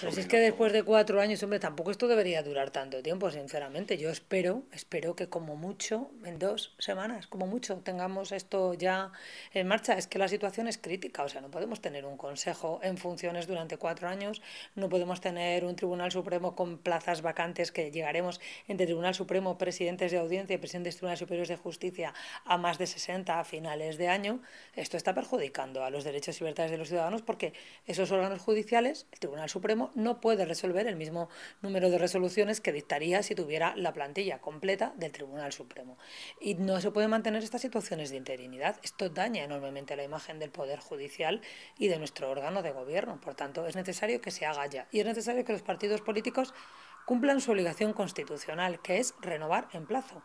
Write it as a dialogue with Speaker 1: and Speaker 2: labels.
Speaker 1: Pero pues si es que después de cuatro años, hombre, tampoco esto debería durar tanto tiempo, sinceramente. Yo espero, espero que como mucho, en dos semanas, como mucho, tengamos esto ya en marcha. Es que la situación es crítica, o sea, no podemos tener un consejo en funciones durante cuatro años, no podemos tener un Tribunal Supremo con plazas vacantes que llegaremos entre Tribunal Supremo, presidentes de audiencia y presidentes de Tribunales Superiores de Justicia a más de 60 a finales de año. Esto está perjudicando a los derechos y libertades de los ciudadanos porque esos órganos judiciales, el Tribunal Supremo, no puede resolver el mismo número de resoluciones que dictaría si tuviera la plantilla completa del Tribunal Supremo. Y no se puede mantener estas situaciones de interinidad. Esto daña enormemente la imagen del Poder Judicial y de nuestro órgano de gobierno. Por tanto, es necesario que se haga ya. Y es necesario que los partidos políticos cumplan su obligación constitucional, que es renovar en
Speaker 2: plazo.